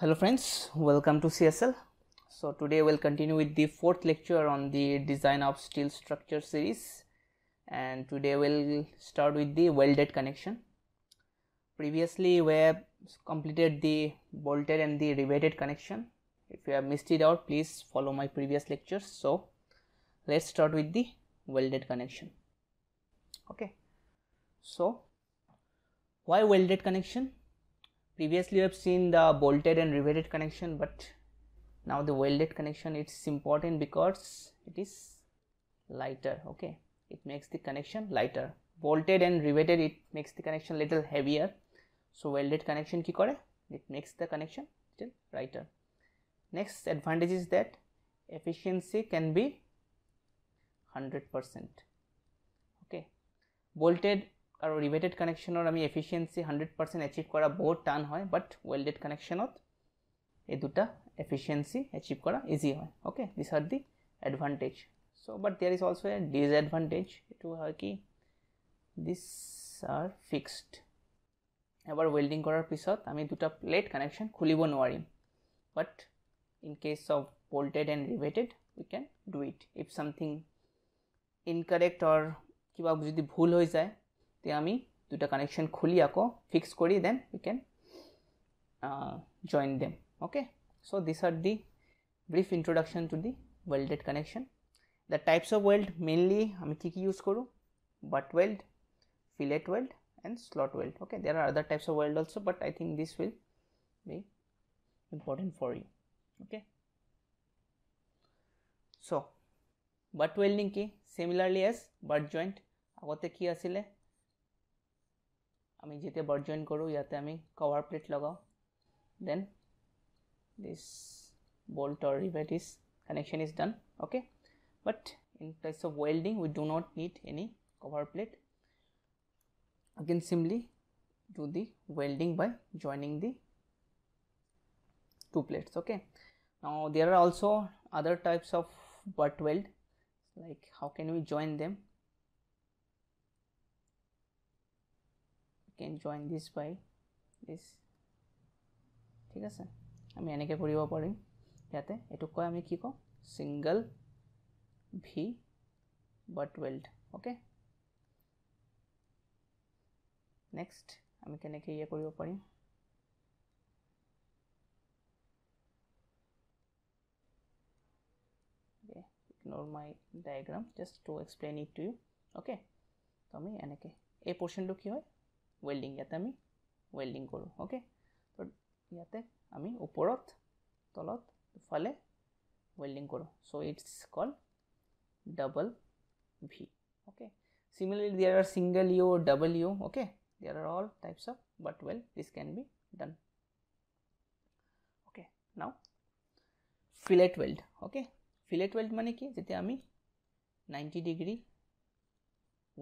hello friends welcome to csl so today we'll continue with the fourth lecture on the design of steel structure series and today we'll start with the welded connection previously we have completed the bolted and the riveted connection if you have missed it out please follow my previous lectures so let's start with the welded connection okay so why welded connection previously we have seen the bolted and riveted connection but now the welded connection it's important because it is lighter okay it makes the connection lighter bolted and riveted it makes the connection little heavier so welded connection ki kore it makes the connection little lighter next advantage is that efficiency can be 100% okay bolted আৰু ৰিভেটেড কানেকশ্যনৰ আমি efficiency hundred percent achieve কৰা বহুত টান হয় বাট ৱেল্ডেড কানেকশ্যনত এই দুটা efficiency achieve কৰা ইজি হয় okay this are the advantage so' but there is also' a disadvantage এইটো হয় কি দিছ আৰ ফিক্সড এবাৰ ৱেল্ডিং কৰাৰ পিছত আমি দুটা প্লেট কানেকশ্যন খুলিব নোৱাৰিম but in case of bolted and riveted we can do it if something incorrect or কিবা যদি ভুল হৈ যায় তে আমি দুটা কানেকশন খুলি আকৌ ফিক্স কৰি then we can join them okay so' this are the brief introduction to the welded connection the types of weld mainly আমি কি কি ইউজ কৰোঁ but weld fillet weld and slot weld okay there are other types of weld also but i think this will be important for you okay so butt welding ki similarly as butt joint agote ki asile আমি যেতে বর্জন করো ইয়াতে আমি cover plate লগাও then this bolt or rivet is connection is done okay but in case of welding we do not need any cover plate Again, simply do the welding by joining the two plates okay now there are also other types of butt weld like how can we join them can join this by this ঠিক আছে আমি এনেকৈ কৰিব পাৰিম ইয়াতে এইটো কয় আমি কি কওঁ single V butt weld okay next আমি কেনেকৈ ইয়ে কৰিব পাৰিম ignore my diagram just to explain it to you okay ত' আমি এনেকৈ এই পৰ্চনটো কি হয় ৱেল্ডিং ইয়াতে আমি ৱেল্ডিং কৰোঁ অ'কে তো ইয়াতে আমি ওপৰত তলত ফালে ৱেল্ডিং কৰোঁ so' it's call double V okay similarly there are single U double U okay there are all types of butt weld this can be done okay now fillet weld okay fillet weld মানে কি যেতিয়া আমি ninety degree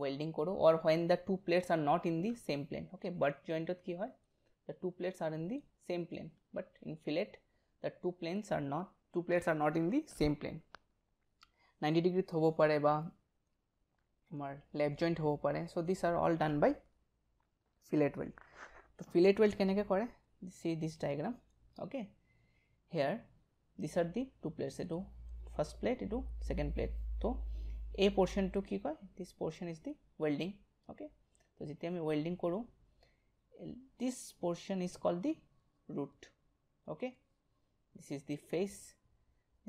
welding करो और when the two plates are not in the same plane okay but joint की है the two plates are in the same plane but in fillet the two planes are not two plates are not in the same plane ninety degree थब पे আমার left joint হব পারে so this are all done by fillet weld তো fillet weld কেনকে করে see this diagram okay here this are the two plates এটু first plate এটু সেকেন্ড প্লেট এই পোর্শনটো কি কয় this portion is the welding okay তো যেতিয়া আমি ৱেল্ডিং কৰোঁ this portion is call the root okay this is the face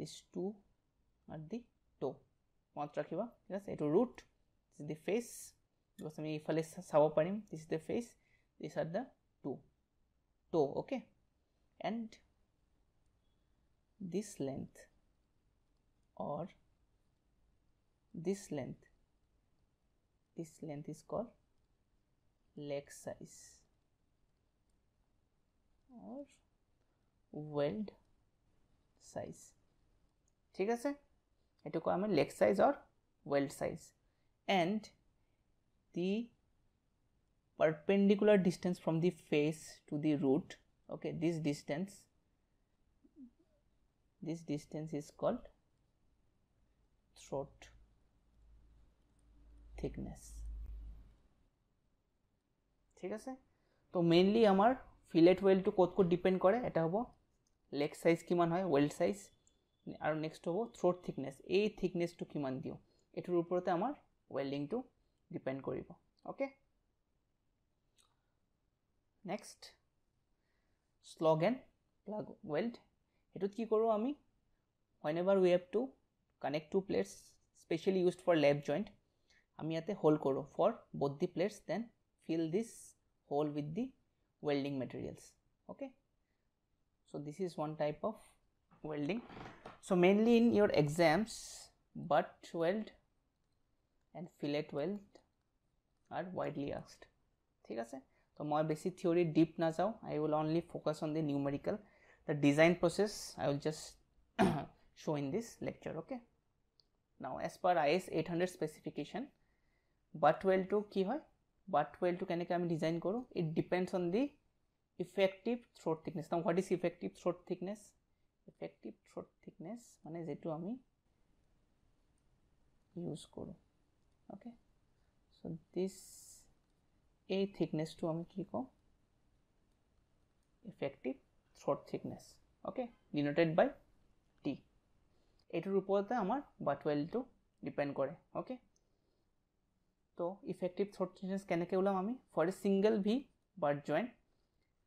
this two আৰু দি টো মনত ৰাখিবা ঠিক আছে এইটো root this is the face because আমি এইফালে চাব পাৰিম this is the face this are the two toe okay and this length or this length this length is called leg size or weld size ঠিক আছে call আমি leg size or weld size. And the perpendicular distance from the face to the root okay this distance this distance is called throat thickness ঠিক আছে তো mainly আমাৰ fillet ৱেলটো ক'ত ক'ত depend কৰে এটা হ'ব লেগ চাইজ কিমান হয় ৱেল চাইজ আৰু নেক্সট হ'ব থ্ৰ'ট থিকনেছ এই থিকনেছটো কিমান দিওঁ এইটোৰ ওপৰতে আমাৰ ৱেল্ডিংটো ডিপেণ্ড কৰিব okay next slug and plug weld সেইটোত কি কৰোঁ আমি whenever we've to connect two plates specially use for lap joint আমি ইয়াতে হোল কৰোঁ for both the plates then fill this hole with the welding materials okay so' this is one type of welding so mainly in your exams butt weld and fillet weld are widely asked ঠিক আছে তো মই বেছি theory deep নাযাওঁ I will only focus on the numerical the design process I will just show' in this lecture okay now as per I S eight hundred specification but weld টু হয় but weld টু কেনেকৈ আমি design কৰোঁ it depends on the effective throat thickness নাম what is effective throat thickness effective throat thickness মানে যিটো আমি ইউজ কৰোঁ অ'কে চ' দিছ এই থিকনেছটো আমি কি কওঁ effective throat thickness okay denoted by T এইটোৰ ওপৰতে আমাৰ বাটৱেলটো ডিপেণ্ড কৰে অ'কে তো ইফেক্টিভ থ্রোট टेंशन কেন বললাম আমি for a single V butt joint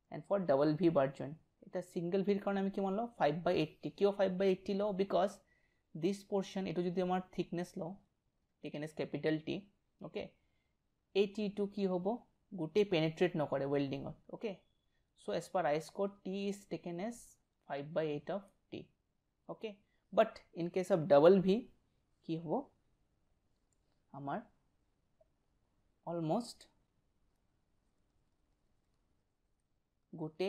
and for double V butt joint এটা সিঙ্গেল ভির কারণে আমি কী মানলো ফাইভ বাই এইটটি কেউ ফাইভ বাই এইটটি লো বিকজ দিস পোর্শন এটু যদি আমার থিকনেস লো thickness capital T okay eight T টু কি হ'ব গোটেই পেনেট্ৰেট নকৰে ৱেল্ডিঙত okay so' as per I score T is taken as five by eight of T okay but in case of double V কি হ'ব আমাৰ almost gote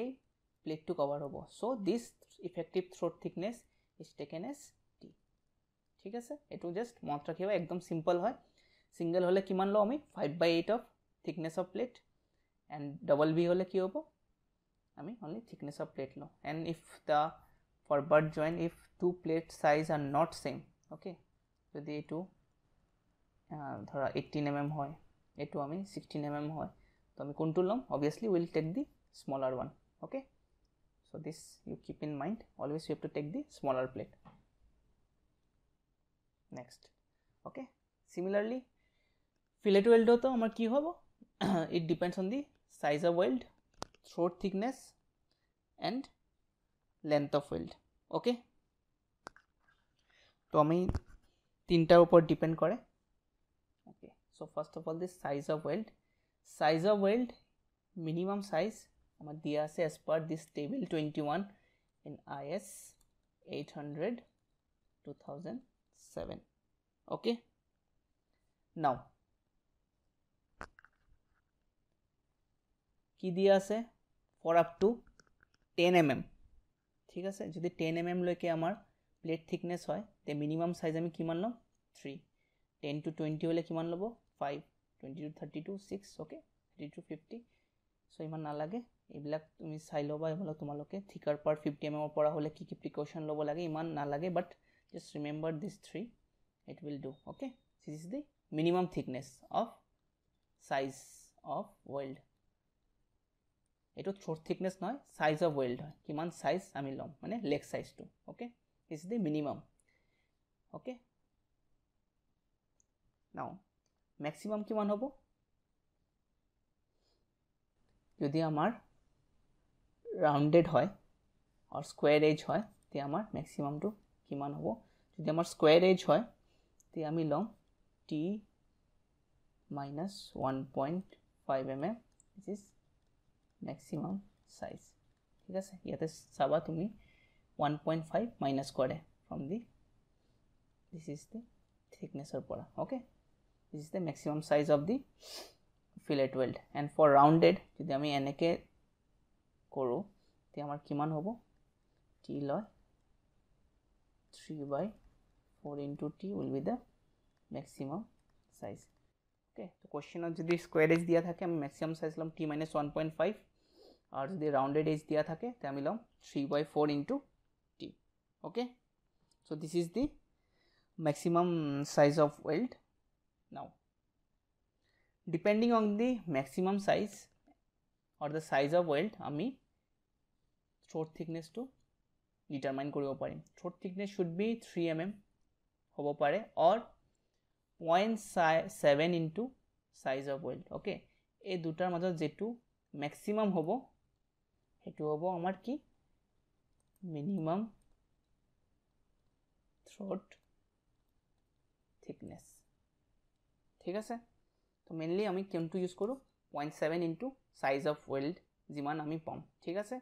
plate to cover hobo so this effective throat thickness is taken as t ঠিক আছে এটু just মনত ৰাখিবা একদম simple হয় সিঙ্গেল হ'লে কিমান লওঁ আমি five by eight of thickness of plate and double V হ'লে কি হ'ব আমি অনলি থিকনেছ অফ প্লেট লওঁ and if the for butt join if two plate size are not same okay যদি এইটো ধৰা এইটিন এম এম হয় এটু আমি সিক্সটিন এম এম হয় তো আমি কোনটু লম obviously will take the smaller one okay so this you keep in mind always you have to take the smaller plate next okay similarly fillet weld তো আমার কি হবো it depends on the size of weld throat thickness and length of weld okay তো আমি তিনটার উপর depend করে so first of all the size of weld size of weld minimum size আমার দেওয়া আছে as per this table eight in টু 800 2007 okay now কি দিয়া আছে for up to ten M M ঠিক আছে যদি টেন এম mm এমলৈকে আমাৰ প্লেট থিকনেছ হয় তে মিনিমাম চাইজ আমি কিমান ল'ম থ্ৰী টেন টু টুৱেণ্টি হ'লে কিমান ল'ব 5, 20 to 32, 6, okay, 30 to 50. So, this is not allowed. This is not Thicker part 50 mm or a key precaution level. This is not But just remember these three. It will do. Okay. This is the minimum thickness of size of weld. It is short thickness, no size of weld. Kiman size, I mean long, mane leg size too. Okay. This is the minimum. Okay. Now, maximum কিমান হ'ব যদি আমাৰ ৰাউণ্ডেড হয় অৰ square as হয় তেতিয়া আমাৰ মেক্সিমামটো কিমান হ'ব যদি আমাৰ স্কুৱেৰ এজ হয় তেতিয়া আমি লওঁ T minus one point five M M is is maximum size ঠিক আছে ইয়াতে চাবা তুমি ওৱান পইণ্ট ফাইভ মাইনাছ কৰে from the this is the থিকনেছৰ পৰা okay this is the maximum size of the fillet weld and for rounded যদি আমি এনেকৈ কৰোঁ তেতিয়া আমাৰ কিমান হ'ব টি লয় three by four into T will be the maximum size okay তো কুৱেশ্যনত যদি স্কুৱেৰ এজ দিয়া থাকে আমি মেক্সিমাম চাইজ ল'ম T minus one point five আৰু যদি ৰাউণ্ডেড এজ দিয়া থাকে তে আমি ল'ম three by four into T okay so' this is the maximum size of weld Now, depending on the maximum size or the size of weld, I mean throat thickness to determine kuriwa pari. Throat thickness should be 3 mm hobo pare or 0.7 into size of weld. Okay, a dutar mother z2 maximum hobo, a two hobo amar ki minimum throat thickness. ঠিক আছে তো mainly আমি কোনটো use কৰোঁ point seven into size of weld যিমান আমি পাম ঠিক আছে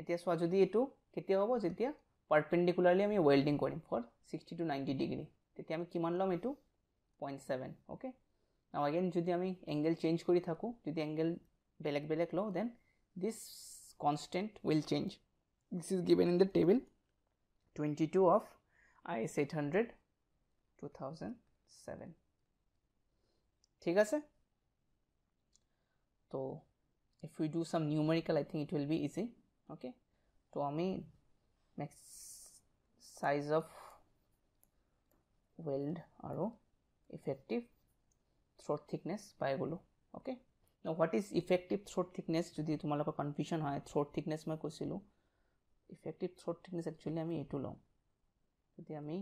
এতিয়া চোৱা যদি এইটো কেতিয়া হ'ব যেতিয়া পাৰ্পেণ্ডিকুলাৰলি আমি ৱেল্ডিং কৰিম for sixty to ninety degree তেতিয়া আমি কিমান ল'ম এইটো পইণ্ট ছেভেন অ'কে আৰু যদি আমি এংগেল চেঞ্জ কৰি থাকোঁ যদি এংগেল বেলেগ বেলেগ লওঁ then this constant will change this is given in the table twenty two of I S eight hundred two thousand seven ঠিক আছে তো if you do some numerical I think it will be easy okay তো আমি max size of weld আৰু effective throat thickness পাই গলো okay what is effective throat thickness যদি তোমালোকৰ কনফিউশন হয় থ্ৰ'ট থিকনেছ মই কৈছিলোঁ ইফেক্টিভ থ্ৰোট থিকনেছ একচুৱেলি আমি এইটো লওঁ যদি আমি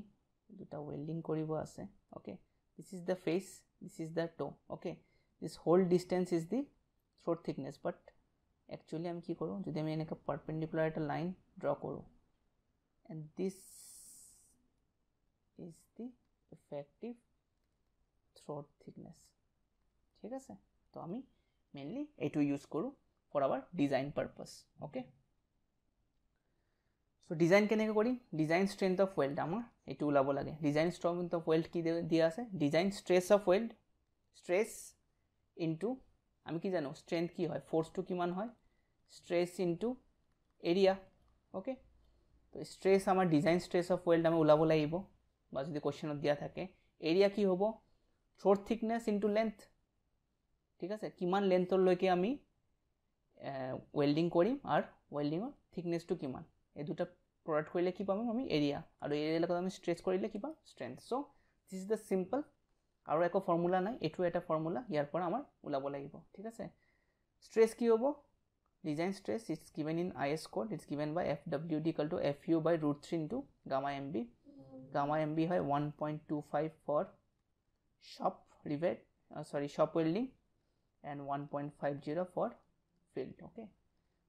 দুটা ৱেল্ডিং কৰিব আছে okay this is the face this is the toe okay this whole distance is the throat thickness but actually আমি কী করবো যদি আমি এনেকে পারপেন্ডিকুলার একটা লাইন ড্র করবো and this is the effective throat thickness ঠিক আছে তো আমি মেনলি এইটু ইউজ করো for our design purpose okay design কেনে কৰিম ডিজাইন স্ট্ৰেংথ অফ ওয়েল্ড আমাৰ এটু লাগিব লাগে ডিজাইন স্ট্ৰেংথ অফ ওয়েল্ড কি দিয়া আছে design stress of weld stress into আমি কি জানো স্ট্ৰেংথ কি হয় ফোর্স টু কি মান হয় স্ট্রেস ইনটু এরিয়া ওকে তো স্ট্রেস আমাৰ ডিজাইন স্ট্রেস অফ ওয়েল্ড আমি উলাব লাগিব বা যদি কোশ্চেন দিয়া থাকে এরিয়া কি হবো থরকনেস ইনটু লেন্থ ঠিক আছে কিমান লেন্থ লৈকে আমি welding কৰিম আর weldingৰ থিকনেসটো কিমান এ দুটা প্রোডাক্ট কৰিলে কি পাম আমি এৰিয়া আৰু এৰিয়াৰ আমি ষ্ট্ৰেছ কৰিলে কি পাম strength so' this is the simple আৰু একো ফৰ্মুলা নাই এইটো এটা ফৰ্মুলা ইয়াৰ পৰা আমাৰ ওলাব লাগিব ঠিক আছে ষ্ট্ৰেছ কি হ'ব design stress it's given in I S code it's given by F W D equal to F U by root three into gamma M B gamma M B হয় one point two five for shop rivet sorry shop welding and one point five zero' for field okay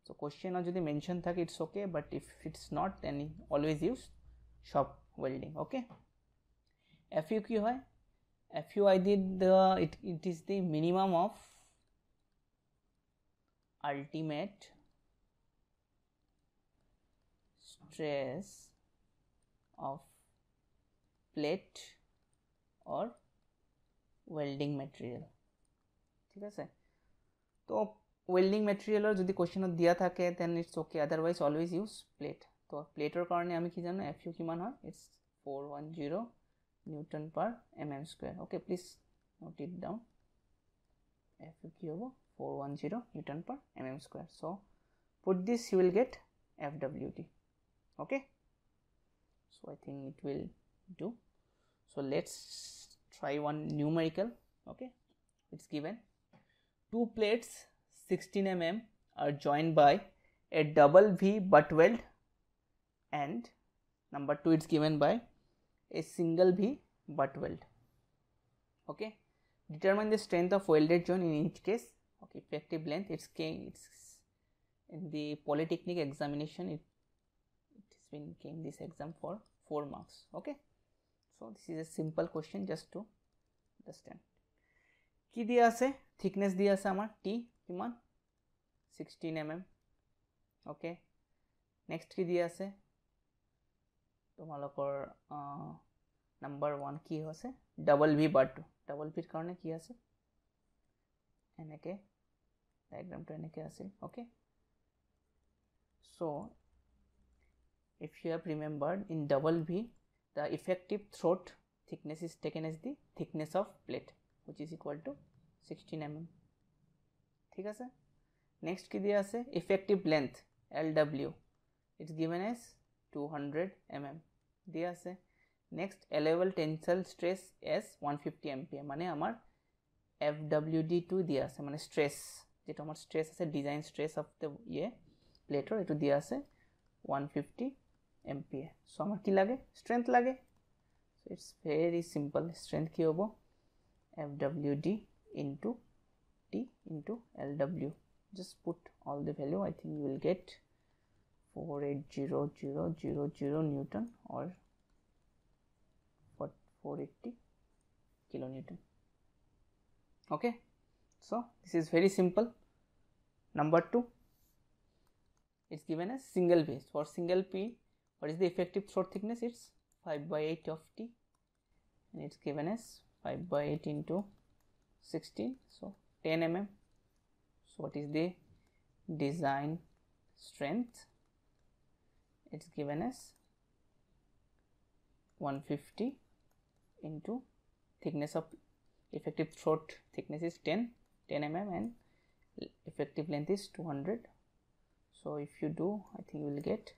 so question যদি mention that it's okay but if it's not then always use shop welding okay FUQ হয় FUI did the it, it is the minimum of ultimate stress of plate or welding material ঠিক আছে welding material जो question दिया थके it's okay otherwise always use plate तो प्लेटर कारण F U कि it's four one zero newton per M M square okay please note it down F U कि four one zero newton per M M square so put this you will get F W D okay so I think it will do so let's try one numerical okay it's given two plates 16 mm are joined by a double V butt weld and number 2 it's given by a single V butt weld. Okay. Determine the strength of welded joint in each case. Okay, effective length it's came it's in the polytechnic examination it it has been came this exam for 4 marks. Okay. So this is a simple question just to understand. কি দিয়া আছে thickness দিয়া আছে আমার T কিমান 16 mm okay next की दिया से तुम लोग नम्बर वन कि double V butt double V कारण कि डायग्राम तो इनके okay so if you have remembered in double V the effective throat thickness is taken as the thickness of plate which is equal to sixteen M M ठीक है next কি দিয়া আছে effective length L W it's given as two hundred M M দিয়া আছে next allowable tensile stress as one fifty M P M মানে আমাৰ F W ডিটো দিয়া আছে মানে ষ্ট্ৰেছ যিটো আমাৰ ষ্ট্ৰেছ আছে ডিজাইন ষ্ট্ৰেছ অফ দ্য ইয়ে প্লেটৰ এইটো দিয়া আছে one fifty M P A so' আমাৰ কি লাগে ষ্ট্ৰেংথ লাগে so' it's very simple strength কি হ'ব F W D into T into L W just put all the value I think you will get 480000 Newton or 480 kilonewton okay so this is very simple number 2 it's given as single base for single p what is the effective throat thickness it's 5 by 8 of t and it's given as 5 by 8 into 16 so 10 mm so what is the design strength? It's given as 150 into thickness of effective throat thickness is 10 10 mm and effective length is 200 so if you do i think you will get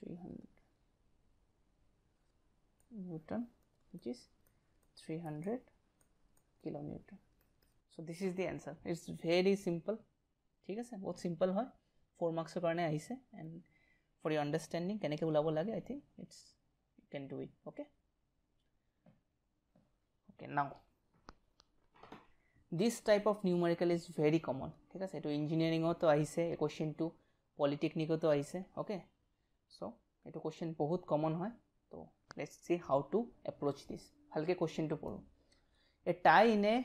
300 newton which is 300 kilonewton so this is the answer it's very simple ठीक है बहुत simple है four मार्क्सर कारण and फर यर अंडारस्टेडिंग के ऊल लगे I think it's you can do it okay okay now this type of numerical is very common ठीक है यू इंजिनियरिंग क्वेश्चन तो पलिटेक्निको ओके सो ये क्वेश्चन तो बहुत कमन है तो let's see how to approach this भल्के क्वेश्चन तो पढ़ो a tie in a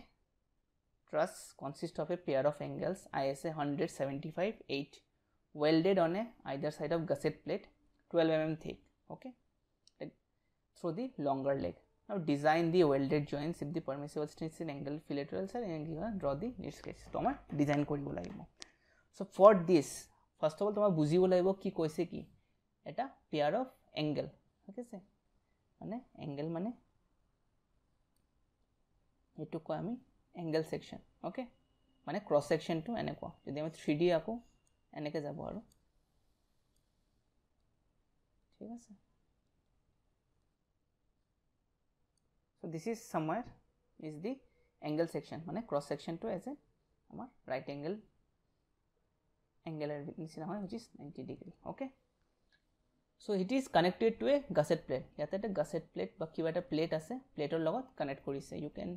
truss consists of a pair of angles ISA 175 8 welded on a either side of gusset plate 12 mm thick okay like through the longer leg now design the welded joints if the permissible stitches in angle filaterals are given draw the neat sketch তোমার design কৰিব লাগিব so for this first of all তোমাক বুজিব লাগিব কি কৈছে কি এটা পেয়াৰ অফ এংগেল ঠিক আছে মানে এংগেল মানে এইটোক কয় আমি এংগেল সেকশন অ'কে মানে ক্ৰছ ছেকশ্যনটো এনেকুৱা যদি আমি থ্ৰি ডি আকৌ এনেকৈ যাব আৰু ঠিক আছে চ' দিছ ইজ সময়াৰ ইজ দি এংগেল ছেকশ্যন মানে ক্ৰছ ছেকশ্যনটো এজ এ আমাৰ ৰাইট এংগেল এংগেলৰ নিচিনা হয় which is ninety degree okay so' it is connected to a gusset plate ইয়াতে এটা গাছেট প্লেট বা কিবা এটা প্লেট আছে প্লেটৰ লগত কানেক্ট কৰিছে you can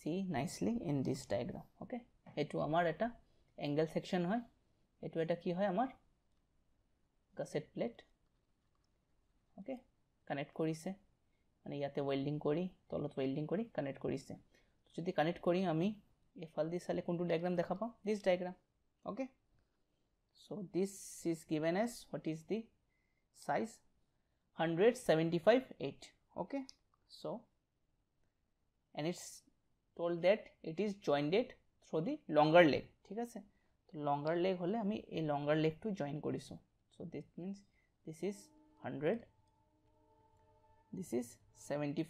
see nicely in this diagram okay এইটো আমাৰ এটা এংগেল ছেকশ্যন হয় এইটো এটা কি হয় আমাৰ গাছেট প্লেট অ'কে কানেক্ট কৰিছে মানে ইয়াতে ৱেল্ডিং কৰি তলত ৱেল্ডিং কৰি কানেক্ট কৰিছে যদি কানেক্ট কৰি আমি এফাল দি চালে কোনটো ডায়েগ্ৰাম দেখা পাওঁ this diagram okay so' this is given as what is the size hundred seventy five eight okay so' and it's told that it is jointed through the longer leg ঠিক আছে longer leg হলে আমি এই longer leg টো join কৰিছোঁ so this means this is 100 this is 75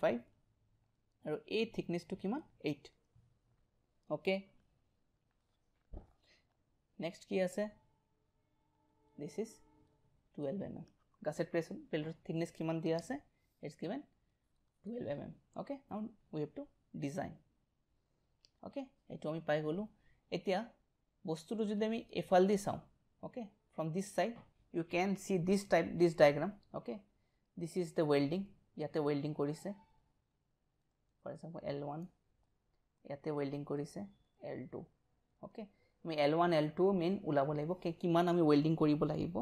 আৰু এই thickness টো কিমান 8 okay next কি আছে this is 12 mm gusset press builder thickness কিমান দিয়া আছে it's given 12 mm okay now we have to design okay এইটো আমি পাই গ'লোঁ এতিয়া বস্তুটো যদি আমি এফাল দি চাওঁ okay from this side you can see this type this diagram okay this is the welding ইয়াতে ৱেল্ডিং কৰিছে ফৰ এক্সাম্পল এল ওৱান ইয়াতে ৱেল্ডিং কৰিছে এল টু অ'কে আমি L one L two main ওলাব লাগিব কিমান আমি ৱেল্ডিং কৰিব লাগিব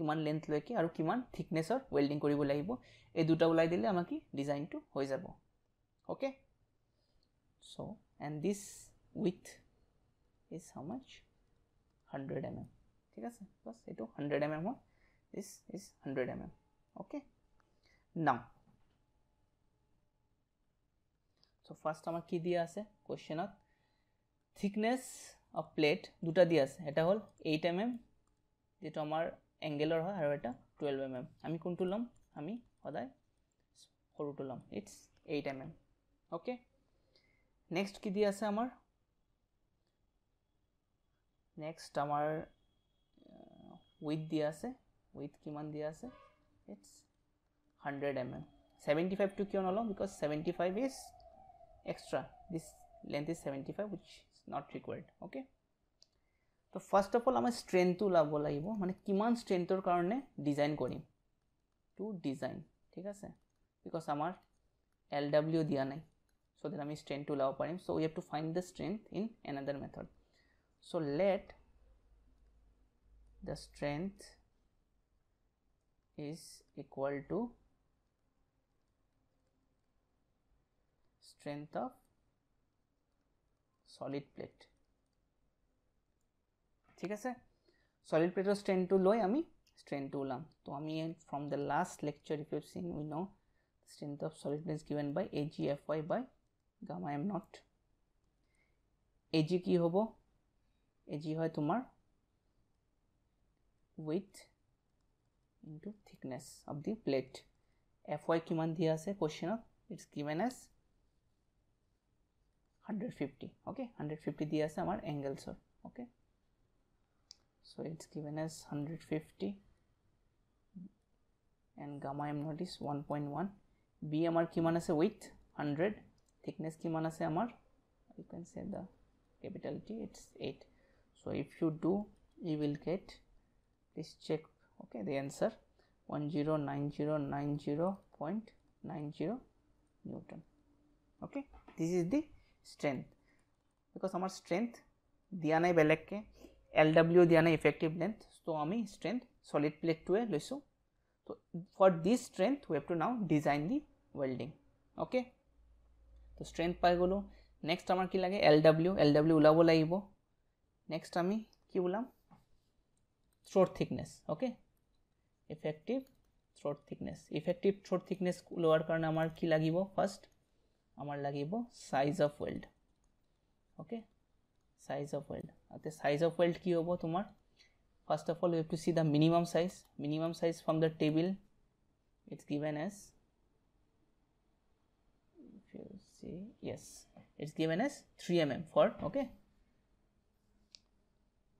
কিমান লেন্থলৈকে আৰু কিমান থিকনেছৰ ৱেল্ডিং কৰিব লাগিব এই দুটা ওলাই দিলে আমাক কি ডিজাইনটো হৈ যাব okay so' and this width is how much 100 mm ঠিক আছে বাস এইটো 100 mm হয় this is 100 mm okay now so first আমার কি দিয়া আছে কোশ্চেনত থিকনেস অফ প্লেট দুটা দিয়া আছে এটা হল 8 mm যেটো আমাৰ এঙ্গেলৰ হয় আৰু এটা 12 mm আমি কোনটো ল'ম আমি সদায় সৰুটো ল'ম ইটছ 8 mm okay নেক্সট কি দিয়া আছে আমাৰ নেক্সট আমাৰ উইথ দিয়া আছে উইথ কিমান দিয়া আছে it's hundred M M seventy ফাইভটো কিয় নলওঁ because seventy five is extra this length is seventy five which is not required okay তো ফাৰ্ষ্ট অফ অল আমাৰ ষ্ট্ৰেংথটো ওলাব লাগিব মানে কিমান ষ্ট্ৰেংথৰ কাৰণে ডিজাইন কৰিম টু ডিজাইন ঠিক আছে বিকজ আমাৰ এল ডাব্লিউ দিয়া নাই so there is strength to allow parim so we have to find the strength in another method so let the strength is equal to strength of solid plate ঠিক আছে solid প্লেটৰ ষ্ট্ৰেংথটো লৈ আমি to ওলাম তো আমি from the last lecture if you seen we know strength of solid plate given by A G F Y by gamma M naught A G কি হ'ব এ জি হয় তোমাৰ with into thickness of the plate F Y কিমান দিয়া আছে কুৱেশ্যনত it's given as hundred fifty okay hundred fifty দিয়া আছে আমাৰ এংগেলছৰ okay so' it's given as hundred fifty and gamma M not is one point one B আমাৰ কিমান আছে উইথ হাণ্ড্ৰেড thickness কি মান আছে আমার you can say the capital T it's 8 so if you do you will get please check okay the answer 109090.90 Newton okay this is the strength because আমার strength দিয়া নাই বেলেগকে এল ডাব্লিউ দিয়া নাই ইফেক্টিভ লেন্থ তো আমি strength solid প্লেটটোৱে লৈছোঁ তো for this strength we've to now design the welding okay তো ষ্ট্ৰেংথ পাই গ'লোঁ নেক্সট আমাৰ কি লাগে এল ডাব্লিউ এল ডাব্লিউ ওলাব লাগিব নেক্সট আমি কি ওলাম throat thickness okay effective throat thickness effective throat thickness ওলোৱাৰ কাৰণে আমাৰ কি লাগিব ফাৰ্ষ্ট আমাৰ লাগিব size of weld okay size of weld তাতে চাইজ অফ ৱেল্ড কি হ'ব তোমাৰ first of all you to see the minimum size minimum size from the table it's given as see yes it's given as 3 mm for okay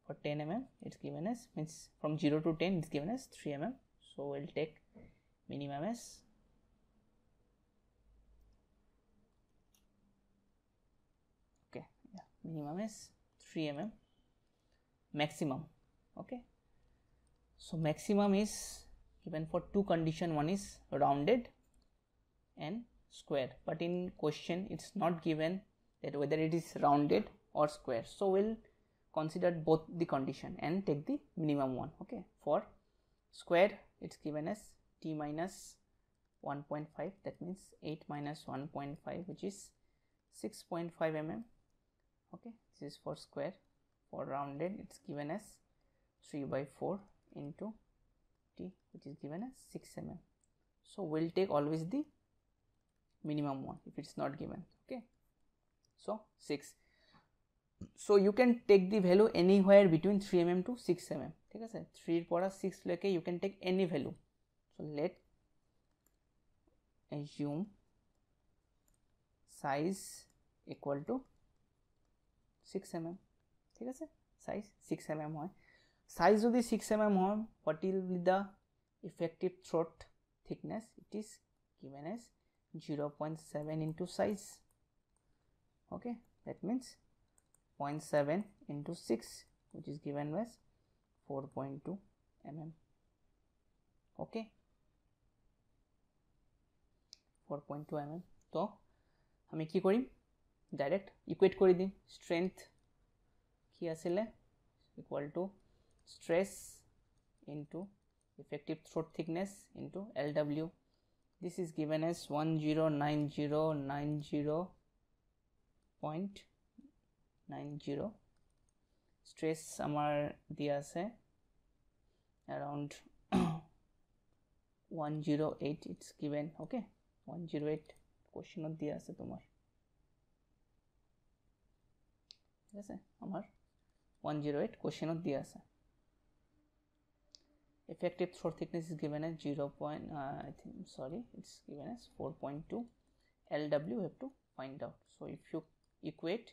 for 10 mm it's given as means from 0 to 10 it's given as 3 mm so we'll take minimum as okay minimum 3 mm maximum okay so maximum is given for two condition one is rounded and square but in question it's not given that whether it is rounded or square so we'll consider both the condition and take the minimum one okay for square it's given as t minus 1.5 that means 8 minus 1.5 which is 6.5 mm okay this is for square for rounded it's given as 3 by 4 into t which is given as 6 mm so we'll take always the minimum one if it's not given okay so 6 so you can take the value anywhere between 3 mm to 6 mm ঠিক আছে 3 এর পড়া 6 লেখে you can take any value so let assume size equal to 6 mm ঠিক আছে size 6 mm হয় size যদি 6 mm হয় what will be the effective throat thickness it is given as 0.5 0 0.7 into size okay that means 0.7 into 6 which is given as 4.2 mm okay 4.2 mm So, আমি কি করি direct equate করে strength kia কি equal to stress into effective throat thickness into LW this is given as 109090.90 stress আমার দিয়ে আছে around one zero eight it's given okay one zero eight কোশ্চেনও দিয়ে আছে তোমার ঠিক আছে আমার ওয়ান জিরো এইট কোশ্চেনও দিয়ে আছে effective throat thickness is given as 0. Point, uh, I think sorry, it's given as 4.2 LW. We have to find out. So if you equate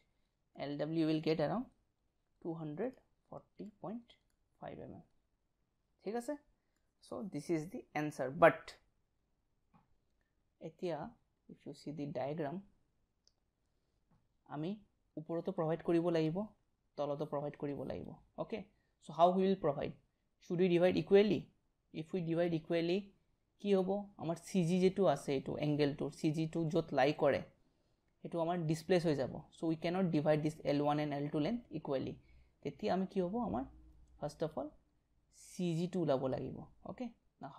LW, you will get around 240.5 mm. So this is the answer. But Etia, if you see the diagram, Ami Uporoto provide Kuribo Laibo, Toloto provide Kuribo Laibo. Okay, so how we will provide? Should we divide equally if we divide equally কি হ'ব আমাৰ C G যিটো আছে এইটো এংগেলটোৰ C জিটো য'ত লাই কৰে সেইটো আমাৰ ডিছপ্লেচ হৈ যাব so' we cannot divide this L one and L two length equally তেতিয়া আমি কি হ'ব আমাৰ ফাৰ্ষ্ট অফ অল চি জিটো ওলাব লাগিব okay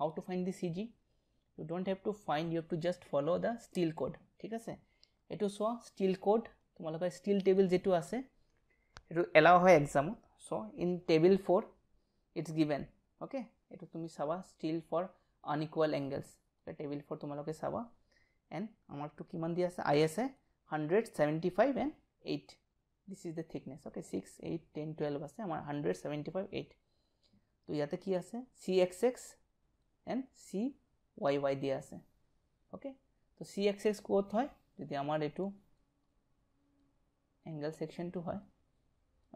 how to find the C G you don't have to find you have to just follow' the steel code ঠিক আছে এইটো চোৱা ষ্টীল ক'ড তোমালোকৰ ষ্টীল টেবিল যিটো আছে সেইটো এলাউ হয় এক্সামত so' in table four it's given okay এইটো তুমি চাবা steel for unequal angles table four তোমালোকে চাবা এণ্ড আমাৰটো কিমান দি আছে আই আছে hundred seventy five and eight this is the thickness okay six eight ten twelve আছে আমাৰ হাণ্ড্ৰেড ছেভেণ্টি ফাইভ এইট তো ইয়াতে কি আছে C X X and C Y Y দিয়া আছে অ'কে তো চি এক্স এক্স ক'ত হয় যদি আমাৰ এইটো এংগেল ছেকশ্যনটো হয়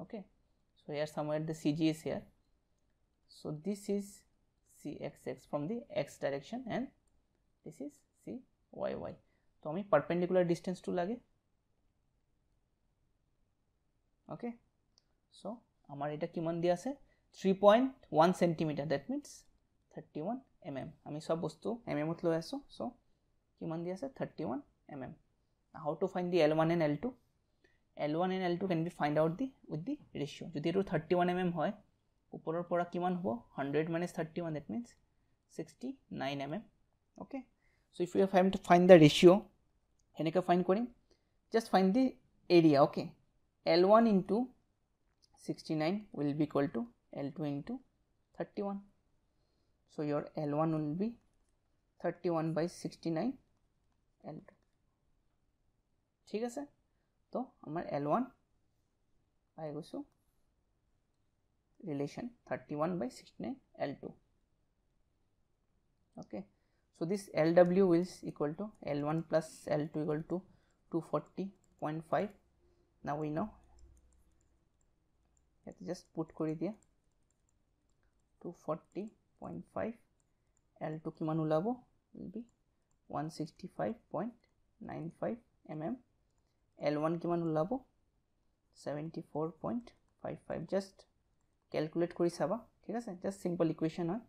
অ'কে চ' ইয়াৰ somewhere the C G is ইয়াৰ so this is cxx from the x direction and this is cyy তো আমি perpendicular distance to লাগে ওকে সো আমার এটা কিমান দিয়া আছে three point one centimetre that means thirty one M M আমি চব বস্তু এম এমত লৈ আছোঁ চ' কিমান দিয়া আছে thirty one M M how to find the L one and L two L one and L two can be find out the with the ratio' যদি এইটো থাৰ্টি ওৱান এম এম হয় ऊपरৰ পৰা কিমান হ'ব 100 - 31 that means 69 mm okay so if you are fine to find the ratio এনেক্যা find কৰিম just find the area okay l1 into 69 will be equal to l2 into 31 so ইয়াৰ l1 will be 31 / 69 and ঠিক আছে তো আমাৰ l1 পাই গছোঁ relation 31 by 69 L2. Okay. So, this LW is equal to L1 plus L2 equal to 240.5. Now, we know let us just put here 240.5 L2 kimanulabo will be 165.95 mm L1 kimanulabo 74.55 just calculate কৰি চাবা ঠিক আছে just simple equation হয়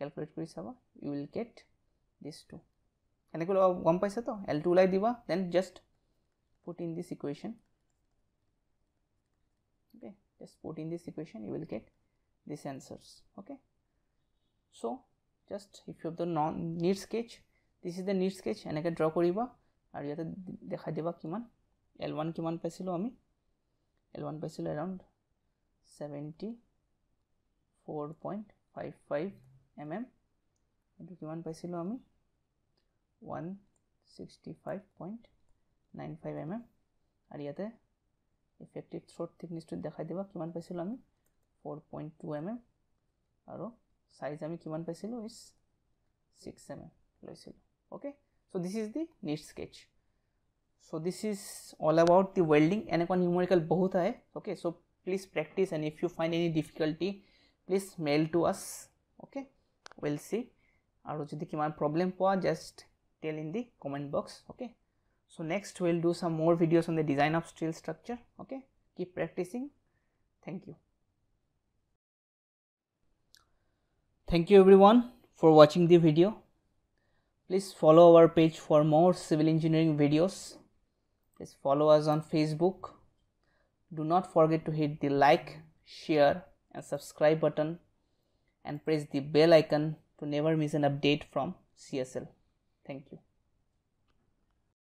calculate কৰি চাবা you will get this two এনেকৈ লগাব গম পাইছা তো এল টু ওলাই দিবা then just put in this equation okay just put in this equation you will get this answers okay so' just if you have the non neat sketch this is the neat sketch এনেকৈ draw কৰিবা আৰু ইয়াতে দেখাই দিবা কিমান L one কিমান পাইছিলোঁ আমি এল ওৱান পাইছিলোঁ around seventy four point five five M M এইটো কিমান পাইছিলোঁ আমি one sixty five point nine five M M আৰু ইয়াতে ইফেক্টিভ শ্বৰ্ট থিকনেছটোত দেখাই দিবা কিমান পাইছিলোঁ আমি four point two M M আৰু চাইজ আমি কিমান পাইছিলোঁ ইজ ছিক্স এম এম লৈছিলোঁ okay so' this is the neat sketch so' this is all about the welding এনেকুৱা নিউমৰিকেল বহুত আহে okay so' please practice and if you find any difficulty please mail to us okay will see আৰু যদি কিমান problem পোৱা just tell in the comment box okay so' next will do চাম মোৰ videos on the design of steel structure okay Keep practicing. Thank you. Thank you everyone for watching the video. Please follow our page for more civil engineering videos. Please follow us on Facebook. Do not forget to hit the like, share and subscribe button and press the bell icon to never miss an update from CSL. Thank you.